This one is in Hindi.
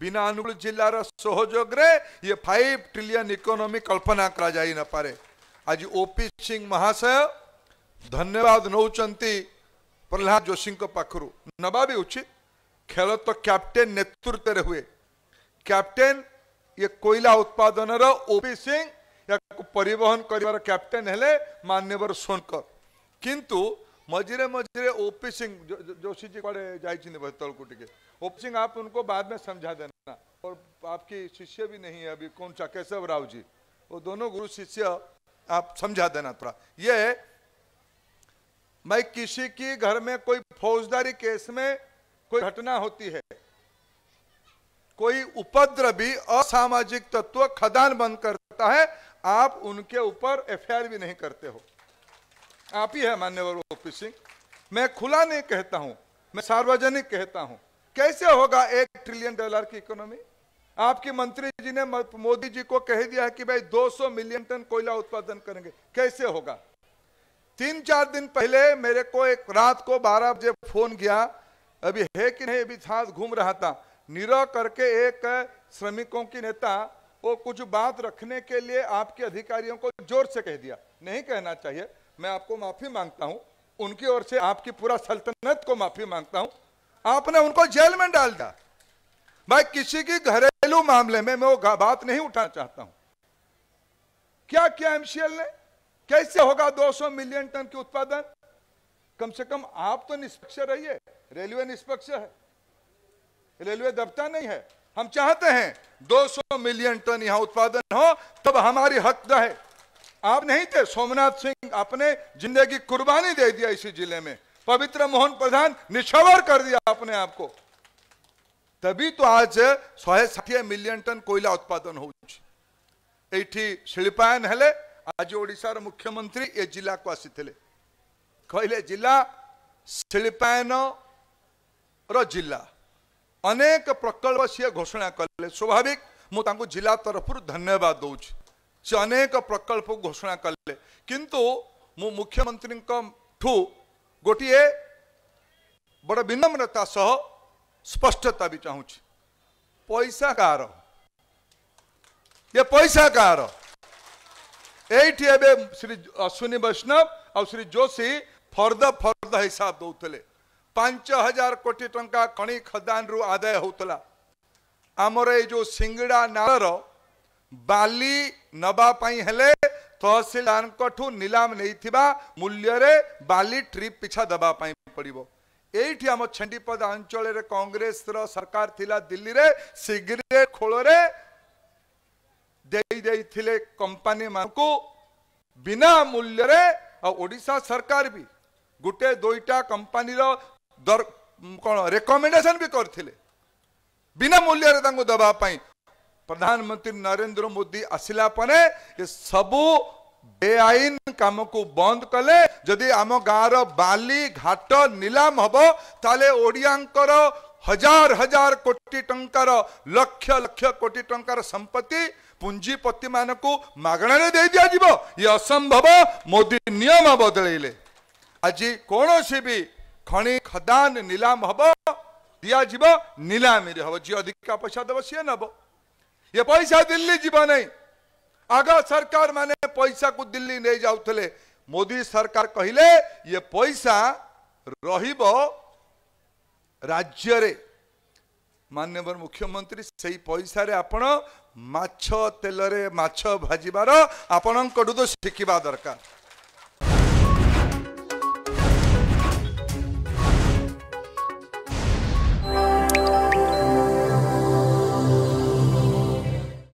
बिना अनुगुल जिलार सहयोग ये फाइव ट्रिलियन इकोनोमी कल्पना करा जाए न पारे आज ओपी सिंह महाशय धन्यवाद नौचंती प्रहलाद जोशी पाखु नवा भी उचित खेल तो कैप्टेन नेतृत्व में हुए कैप्टेन ये कोईला उत्पादन ओपी सिंह या परिवहन कर कैप्टेन है मान्यवर सोनकर किंतु मझेरे मझे ओपी सिंह जोशी जी कड़े जाए को टे ओपी सिंह आप उनको बाद में समझा देना और आपकी शिष्य भी नहीं है अभी कौन सा केशव राव जी वो दोनों गुरु शिष्य आप समझा देना थोड़ा ये मैं किसी की घर में कोई फौजदारी केस में कोई घटना होती है कोई उपद्रवी असामाजिक तत्व खदान बंद करता है आप उनके ऊपर एफआईआर भी नहीं करते हो आप ही है मान्यवर ओपी सिंह मैं खुला नहीं कहता हूं मैं सार्वजनिक कहता हूं कैसे होगा एक ट्रिलियन डॉलर की इकोनॉमी आपके मंत्री जी ने मोदी जी को कह दिया है कि भाई 200 मिलियन टन कोयला उत्पादन करेंगे कैसे होगा तीन चार दिन पहले मेरे को एक रात को 12 बजे फोन गया अभी है कि नहीं अभी साथ घूम रहा था निरह करके एक श्रमिकों की नेता वो कुछ बात रखने के लिए आपके अधिकारियों को जोर से कह दिया नहीं कहना चाहिए मैं आपको माफी मांगता हूं उनकी ओर से आपकी पूरा सल्तनत को माफी मांगता हूं आपने उनको जेल में डाल दिया भाई किसी की घरेलू मामले में मैं वो बात नहीं उठाना चाहता हूं क्या किया एमसीएल ने कैसे होगा 200 मिलियन टन की उत्पादन कम से कम आप तो निष्पक्ष रहिए रेलवे निष्पक्ष है रेलवे दबता नहीं है हम चाहते हैं 200 मिलियन टन यहां उत्पादन हो तब हमारी हक है आप नहीं थे सोमनाथ सिंह आपने जिंदगी कुर्बानी दे दिया इसी जिले में पवित्र मोहन प्रधान निछावर कर दिया अपने आप को तभी तो आज शहे षाठी मिलियन टन कोयला उत्पादन हो शिल्पायन हेले आज ओडार मुख्यमंत्री ए जिला को आसी कहले जिला शिल्पायन रिला अनेक प्रकल्प सी घोषणा कले स्वाभाविक मुझे जिला तरफ धन्यवाद दौर से अनेक प्रकल्प घोषणा कले किंतु मु मुख्यमंत्री ठू गोटे बड़ विनम्रता सह स्पष्टता भी चाहूँ पैसा कार ये पैसा कार ଏଇଠି ଏବେ ଶ୍ରୀ ଅଶ୍ୱିନୀ ବୈଷ୍ଣବ ଆଉ ଶ୍ରୀ ଯୋଶୀ ଫର୍ଦ ଫର୍ଦ ହିସାବ ଦେଉଥିଲେ ପାଞ୍ଚ ହଜାର କୋଟି ଟଙ୍କା ଖଣି ଖଦାନରୁ ଆଦାୟ ହେଉଥିଲା ଆମର ଏଇ ଯେଉଁ ସିଙ୍ଗଡ଼ା ନାଳର ବାଲି ନେବା ପାଇଁ ହେଲେ ତହସିଲଦାରଙ୍କଠୁ ନିଲାମ ନେଇଥିବା ମୂଲ୍ୟରେ ବାଲି ଟ୍ରିପ୍ ପିଛା ଦେବା ପାଇଁ ପଡ଼ିବ ଏଇଠି ଆମ ଛେଣ୍ଡିପଦା ଅଞ୍ଚଳରେ କଂଗ୍ରେସର ସରକାର ଥିଲା ଦିଲ୍ଲୀରେ ସିଗରେଟ୍ ଖୋଳରେ ଦେଇ ଦେଇଥିଲେ କମ୍ପାନୀମାନଙ୍କୁ ବିନା ମୂଲ୍ୟରେ ଆଉ ଓଡ଼ିଶା ସରକାର ବି ଗୋଟେ ଦୁଇଟା କମ୍ପାନୀର ଦର କ'ଣ ରେକମେଣ୍ଡେସନ୍ ବି କରିଥିଲେ ବିନା ମୂଲ୍ୟରେ ତାଙ୍କୁ ଦେବା ପାଇଁ प्रधानमंत्री नरेंद्र मोदी आसला सब बेआईन कम को बंद कले जदि आम गाँव बाली घाट नीलाम हम ताले ओडिया हजार हजार कोटी टंकार लक्ष लक्ष कोटी टंकार संपत्ति पुंजीपति मान को मगणारे दे दिया दिज्व ये असंभव मोदी नियम बदल आज कौन सी भी खणी खदान नीलाम हम दिज्व नीलामी हम जी अधिका पैसा देव सी नब ये पैसा दिल्ली नहीं आग सरकार माने पैसा को दिल्ली नहीं जाऊले मोदी सरकार कहले ये पैसा रहिब राज्य मानवर मुख्यमंत्री से पैसा आपण माछ तेल माछ भाजबार आपण तो शिखा दरकार